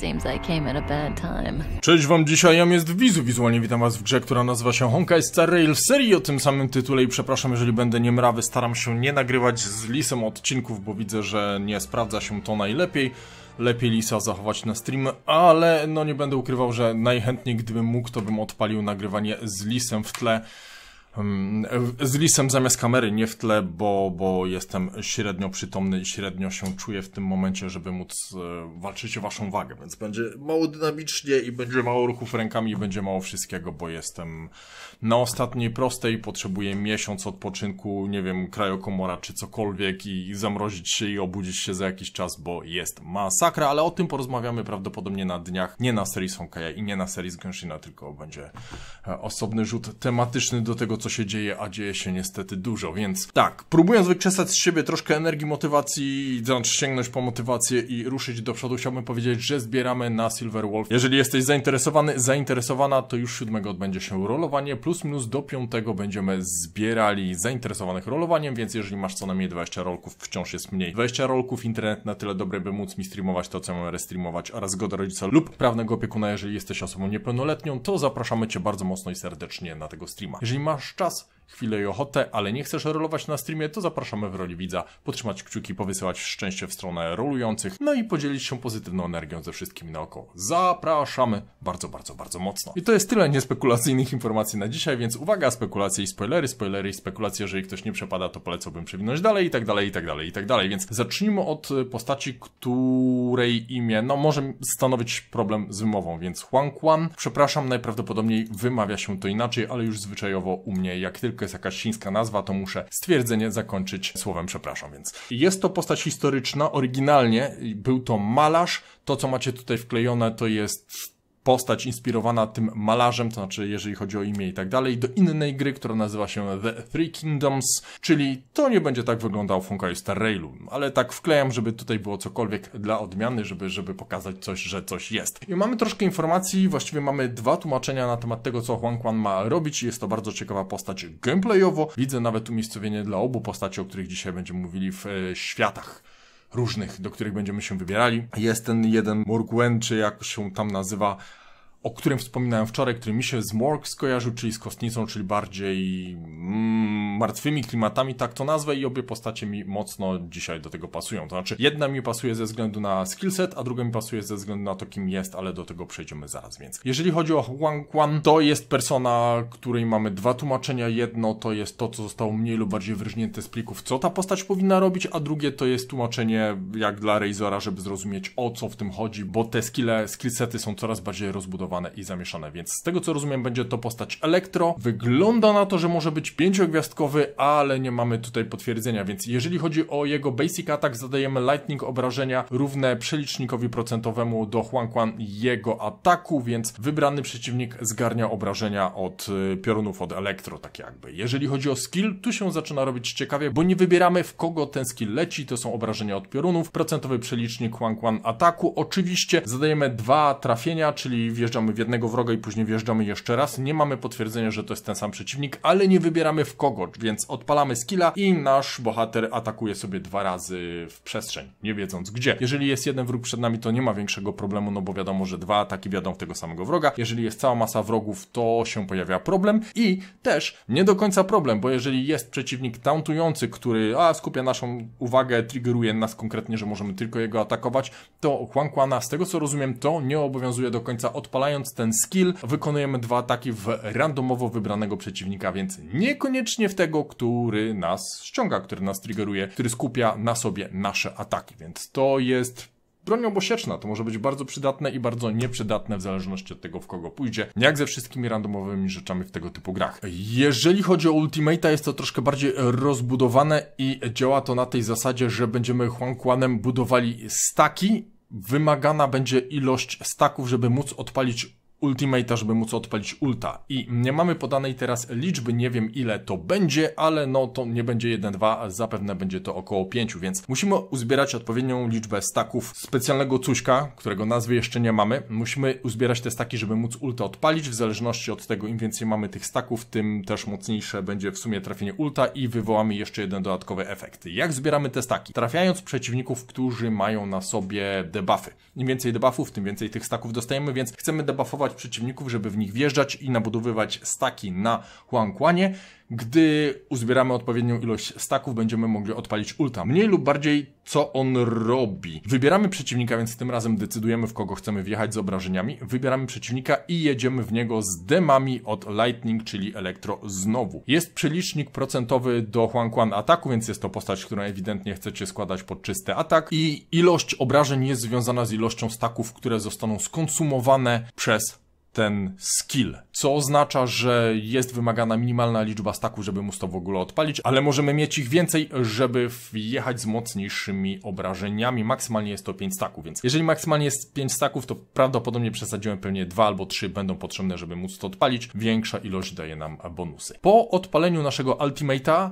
Seems I came at a bad time. Cześć wam, dzisiaj jam jest Wizu, wizualnie witam was w grze, która nazywa się Honkai Star Rail w serii o tym samym tytule i przepraszam, jeżeli będę niemrawy, staram się nie nagrywać z Lisem odcinków, bo widzę, że nie sprawdza się to najlepiej. Lepiej Lisa zachować na stream, ale no nie będę ukrywał, że najchętniej gdybym mógł, to bym odpalił nagrywanie z Lisem w tle z lisem zamiast kamery, nie w tle, bo, bo jestem średnio przytomny i średnio się czuję w tym momencie, żeby móc e, walczyć o waszą wagę, więc będzie mało dynamicznie i będzie mało ruchów rękami i będzie mało wszystkiego, bo jestem na ostatniej prostej, potrzebuję miesiąc odpoczynku, nie wiem, krajokomora czy cokolwiek i zamrozić się i obudzić się za jakiś czas, bo jest masakra, ale o tym porozmawiamy prawdopodobnie na dniach, nie na serii Sonkaja i nie na serii z tylko będzie e, osobny rzut tematyczny do tego, co co się dzieje, a dzieje się niestety dużo, więc tak, próbując wykrzesać z siebie troszkę energii, motywacji, znaczy sięgnąć po motywację i ruszyć do przodu, chciałbym powiedzieć, że zbieramy na Silver Wolf. Jeżeli jesteś zainteresowany, zainteresowana, to już 7 odbędzie się rolowanie, plus minus do 5 będziemy zbierali zainteresowanych rolowaniem, więc jeżeli masz co najmniej 20 rolków, wciąż jest mniej. 20 rolków, internet na tyle dobry, by móc mi streamować to, co mam restreamować oraz zgodę rodzica lub prawnego opiekuna, jeżeli jesteś osobą niepełnoletnią, to zapraszamy Cię bardzo mocno i serdecznie na tego streama. Jeżeli masz überrascht, dass chwilę i ochotę, ale nie chcesz rolować na streamie, to zapraszamy w roli widza, podtrzymać kciuki, powysyłać szczęście w stronę rolujących, no i podzielić się pozytywną energią ze wszystkimi naokoło. Zapraszamy bardzo, bardzo, bardzo mocno. I to jest tyle niespekulacyjnych informacji na dzisiaj, więc uwaga, spekulacje i spoilery, spoilery i spekulacje, jeżeli ktoś nie przepada, to polecałbym przewinąć dalej i tak dalej, i tak dalej, i tak dalej, więc zacznijmy od y, postaci, której imię, no może stanowić problem z wymową, więc Huang Quan, przepraszam, najprawdopodobniej wymawia się to inaczej, ale już zwyczajowo u mnie, jak tylko tylko jest jakaś chińska nazwa, to muszę stwierdzenie zakończyć słowem przepraszam, więc jest to postać historyczna, oryginalnie był to malarz, to co macie tutaj wklejone to jest postać inspirowana tym malarzem, to znaczy jeżeli chodzi o imię i tak dalej, do innej gry, która nazywa się The Three Kingdoms, czyli to nie będzie tak wyglądał Funkai Star Railu, ale tak wklejam, żeby tutaj było cokolwiek dla odmiany, żeby, żeby pokazać coś, że coś jest. I mamy troszkę informacji, właściwie mamy dwa tłumaczenia na temat tego, co Huang Quan ma robić jest to bardzo ciekawa postać gameplayowo. Widzę nawet umiejscowienie dla obu postaci, o których dzisiaj będziemy mówili w e, światach różnych, do których będziemy się wybierali. Jest ten jeden Murgwen, czy jak się tam nazywa, o którym wspominałem wczoraj, który mi się z Morg skojarzył, czyli z kostnicą, czyli bardziej mm, martwymi klimatami, tak to nazwę i obie postacie mi mocno dzisiaj do tego pasują. To znaczy, jedna mi pasuje ze względu na skillset, a druga mi pasuje ze względu na to, kim jest, ale do tego przejdziemy zaraz, więc jeżeli chodzi o Huang Quan, to jest persona, której mamy dwa tłumaczenia. Jedno to jest to, co zostało mniej lub bardziej wyrżnięte z plików, co ta postać powinna robić, a drugie to jest tłumaczenie jak dla Razora, żeby zrozumieć o co w tym chodzi, bo te skille, skillsety są coraz bardziej rozbudowane i zamieszane, więc z tego co rozumiem będzie to postać Elektro. Wygląda na to, że może być pięciogwiazdkowy, ale nie mamy tutaj potwierdzenia, więc jeżeli chodzi o jego basic attack, zadajemy lightning obrażenia równe przelicznikowi procentowemu do Huang Quan jego ataku, więc wybrany przeciwnik zgarnia obrażenia od y, piorunów, od Elektro, tak jakby. Jeżeli chodzi o skill, tu się zaczyna robić ciekawie, bo nie wybieramy w kogo ten skill leci, to są obrażenia od piorunów, procentowy przelicznik Huang Quan ataku, oczywiście zadajemy dwa trafienia, czyli wjeżdżamy wjeżdżamy w jednego wroga i później wjeżdżamy jeszcze raz. Nie mamy potwierdzenia, że to jest ten sam przeciwnik, ale nie wybieramy w kogo, więc odpalamy skilla i nasz bohater atakuje sobie dwa razy w przestrzeń, nie wiedząc gdzie. Jeżeli jest jeden wróg przed nami, to nie ma większego problemu, no bo wiadomo, że dwa ataki wiadą w tego samego wroga. Jeżeli jest cała masa wrogów, to się pojawia problem i też nie do końca problem, bo jeżeli jest przeciwnik tauntujący, który a, skupia naszą uwagę, triggeruje nas konkretnie, że możemy tylko jego atakować, to Huang Quana, z tego co rozumiem, to nie obowiązuje do końca odpalania Używając ten skill wykonujemy dwa ataki w randomowo wybranego przeciwnika, więc niekoniecznie w tego, który nas ściąga, który nas triggeruje, który skupia na sobie nasze ataki, więc to jest broń obosieczna to może być bardzo przydatne i bardzo nieprzydatne w zależności od tego, w kogo pójdzie, jak ze wszystkimi randomowymi rzeczami w tego typu grach. Jeżeli chodzi o Ultimate'a, jest to troszkę bardziej rozbudowane i działa to na tej zasadzie, że będziemy Quanem budowali staki wymagana będzie ilość staków, żeby móc odpalić Ultimata, żeby móc odpalić ulta. I nie mamy podanej teraz liczby, nie wiem ile to będzie, ale no to nie będzie 1-2, zapewne będzie to około 5, więc musimy uzbierać odpowiednią liczbę staków specjalnego cuśka, którego nazwy jeszcze nie mamy. Musimy uzbierać te staki, żeby móc ulta odpalić, w zależności od tego im więcej mamy tych staków, tym też mocniejsze będzie w sumie trafienie ulta i wywołamy jeszcze jeden dodatkowy efekt. Jak zbieramy te staki? Trafiając przeciwników, którzy mają na sobie debuffy. Im więcej debuffów, tym więcej tych staków dostajemy, więc chcemy debuffować przeciwników, żeby w nich wjeżdżać i nabudowywać staki na Huangquanie. Gdy uzbieramy odpowiednią ilość staków, będziemy mogli odpalić ulta. Mniej lub bardziej, co on robi. Wybieramy przeciwnika, więc tym razem decydujemy, w kogo chcemy wjechać z obrażeniami. Wybieramy przeciwnika i jedziemy w niego z demami od Lightning, czyli Elektro znowu. Jest przelicznik procentowy do Huangquan ataku, więc jest to postać, którą ewidentnie chcecie składać pod czysty atak. I ilość obrażeń jest związana z ilością staków, które zostaną skonsumowane przez ten skill, co oznacza, że jest wymagana minimalna liczba staków, żeby móc to w ogóle odpalić, ale możemy mieć ich więcej, żeby wjechać z mocniejszymi obrażeniami. Maksymalnie jest to 5 staków, więc jeżeli maksymalnie jest 5 staków, to prawdopodobnie przesadziłem pewnie 2 albo 3 będą potrzebne, żeby móc to odpalić. Większa ilość daje nam bonusy. Po odpaleniu naszego Ultimate'a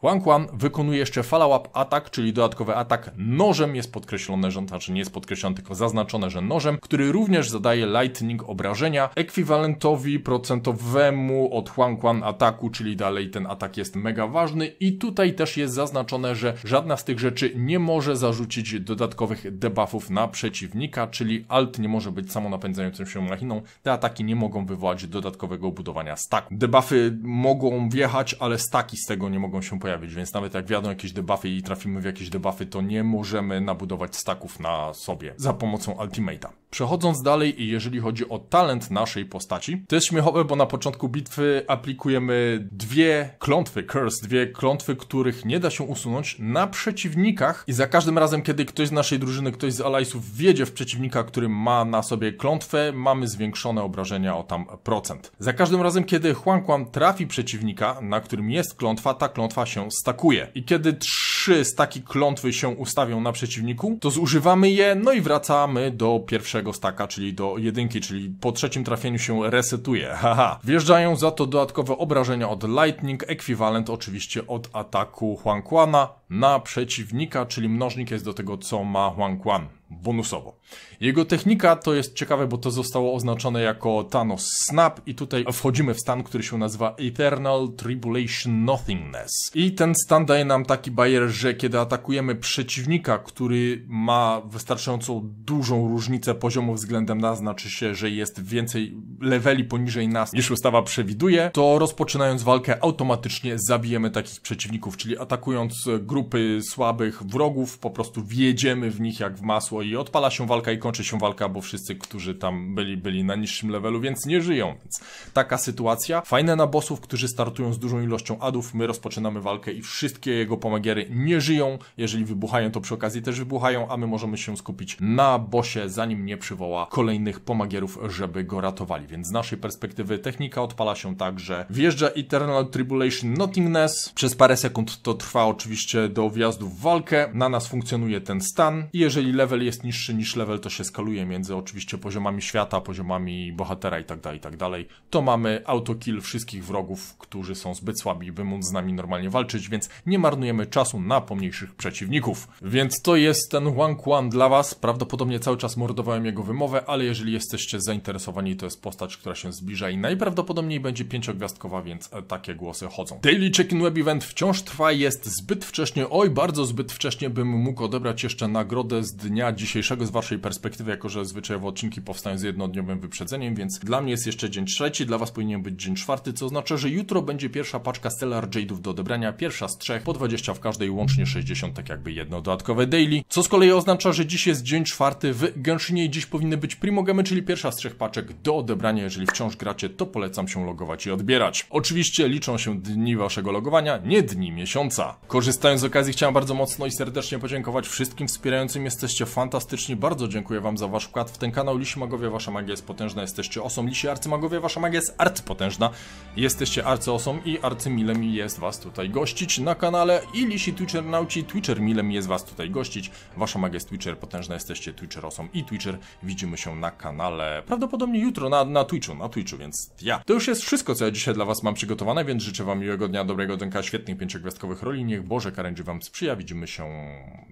Huang Quan wykonuje jeszcze fala łap atak, czyli dodatkowy atak nożem, jest podkreślone, że, znaczy nie jest podkreślone, tylko zaznaczone, że nożem, który również zadaje lightning obrażenia, ekwiwalentowi procentowemu od Huang Quan ataku, czyli dalej ten atak jest mega ważny i tutaj też jest zaznaczone, że żadna z tych rzeczy nie może zarzucić dodatkowych debuffów na przeciwnika, czyli alt nie może być samonapędzającym się machiną, te ataki nie mogą wywołać dodatkowego budowania stacku. Debuffy mogą wjechać, ale staki z tego nie mogą się pojawić pojawić, więc nawet jak wiadomo jakieś debuffy i trafimy w jakieś debuffy, to nie możemy nabudować staków na sobie za pomocą ultimate'a. Przechodząc dalej, jeżeli chodzi o talent naszej postaci, to jest śmiechowe, bo na początku bitwy aplikujemy dwie klątwy, curse, dwie klątwy, których nie da się usunąć na przeciwnikach i za każdym razem, kiedy ktoś z naszej drużyny, ktoś z alliesów wjedzie w przeciwnika, który ma na sobie klątwę, mamy zwiększone obrażenia o tam procent. Za każdym razem, kiedy Huang trafi przeciwnika, na którym jest klątwa, ta klątwa się się stakuje. I kiedy trzy staki klątwy się ustawią na przeciwniku, to zużywamy je, no i wracamy do pierwszego staka, czyli do jedynki, czyli po trzecim trafieniu się resetuje. Haha. Wjeżdżają za to dodatkowe obrażenia od Lightning, ekwiwalent oczywiście od ataku Huangquana na przeciwnika, czyli mnożnik jest do tego, co ma Huangquan bonusowo. Jego technika to jest ciekawe, bo to zostało oznaczone jako Thanos Snap i tutaj wchodzimy w stan, który się nazywa Eternal Tribulation Nothingness. I ten stan daje nam taki bajer, że kiedy atakujemy przeciwnika, który ma wystarczająco dużą różnicę poziomu względem nas, znaczy się, że jest więcej leveli poniżej nas niż ustawa przewiduje, to rozpoczynając walkę automatycznie zabijemy takich przeciwników, czyli atakując grupy słabych wrogów, po prostu wjedziemy w nich jak w masło i odpala się walka i kończy się walka, bo wszyscy, którzy tam byli, byli na niższym levelu, więc nie żyją. Więc taka sytuacja. Fajne na bossów, którzy startują z dużą ilością adów, my rozpoczynamy walkę i wszystkie jego pomagiery nie żyją. Jeżeli wybuchają, to przy okazji też wybuchają, a my możemy się skupić na bossie, zanim nie przywoła kolejnych pomagierów, żeby go ratowali. Więc z naszej perspektywy technika odpala się tak, że wjeżdża Eternal Tribulation Nothingness. Przez parę sekund to trwa oczywiście do wjazdu w walkę. Na nas funkcjonuje ten stan. I jeżeli level jest jest niższy niż level, to się skaluje między oczywiście poziomami świata, poziomami bohatera itd., tak itd. Tak to mamy autokill wszystkich wrogów, którzy są zbyt słabi, by móc z nami normalnie walczyć, więc nie marnujemy czasu na pomniejszych przeciwników. Więc to jest ten Wang Quan dla was. Prawdopodobnie cały czas mordowałem jego wymowę, ale jeżeli jesteście zainteresowani, to jest postać, która się zbliża i najprawdopodobniej będzie pięciogwiazdkowa, więc e, takie głosy chodzą. Daily Check-in Web Event wciąż trwa, jest zbyt wcześnie, oj bardzo zbyt wcześnie, bym mógł odebrać jeszcze nagrodę z dnia dzisiejszego z waszej perspektywy, jako że zwyczajowo odcinki powstają z jednodniowym wyprzedzeniem, więc dla mnie jest jeszcze dzień trzeci, dla was powinien być dzień czwarty, co oznacza, że jutro będzie pierwsza paczka Stellar Jade'ów do odebrania, pierwsza z trzech, po 20 w każdej, łącznie 60, tak jakby jedno dodatkowe daily, co z kolei oznacza, że dziś jest dzień czwarty w Genshinie i dziś powinny być primogamy, czyli pierwsza z trzech paczek do odebrania, jeżeli wciąż gracie, to polecam się logować i odbierać. Oczywiście liczą się dni waszego logowania, nie dni miesiąca. Korzystając z okazji chciałem bardzo mocno i serdecznie podziękować wszystkim wspierającym, jesteście fan fantastycznie, bardzo dziękuję Wam za Wasz wkład w ten kanał. Lisi Magowie, Wasza magia jest potężna, jesteście osom. Lisi Arcymagowie, Wasza magia jest art potężna Jesteście arcyosom i arcymile mi jest Was tutaj gościć na kanale. I Lisi Twitchernauci, Twitcher mile mi jest Was tutaj gościć. Wasza magia jest Twitcher potężna, jesteście Twitcherosom i Twitcher. Widzimy się na kanale, prawdopodobnie jutro na, na Twitchu, na Twitchu, więc ja. To już jest wszystko, co ja dzisiaj dla Was mam przygotowane, więc życzę Wam miłego dnia, dobrego dnia świetnych pięciogwiazdkowych roli. Niech Boże karędzi Wam sprzyja. Widzimy się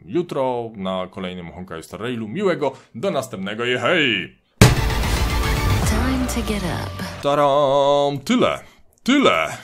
jutro na kolejnym Honkai Extrailu. Miłego, do następnego i hej! Time to get up. tyle, tyle.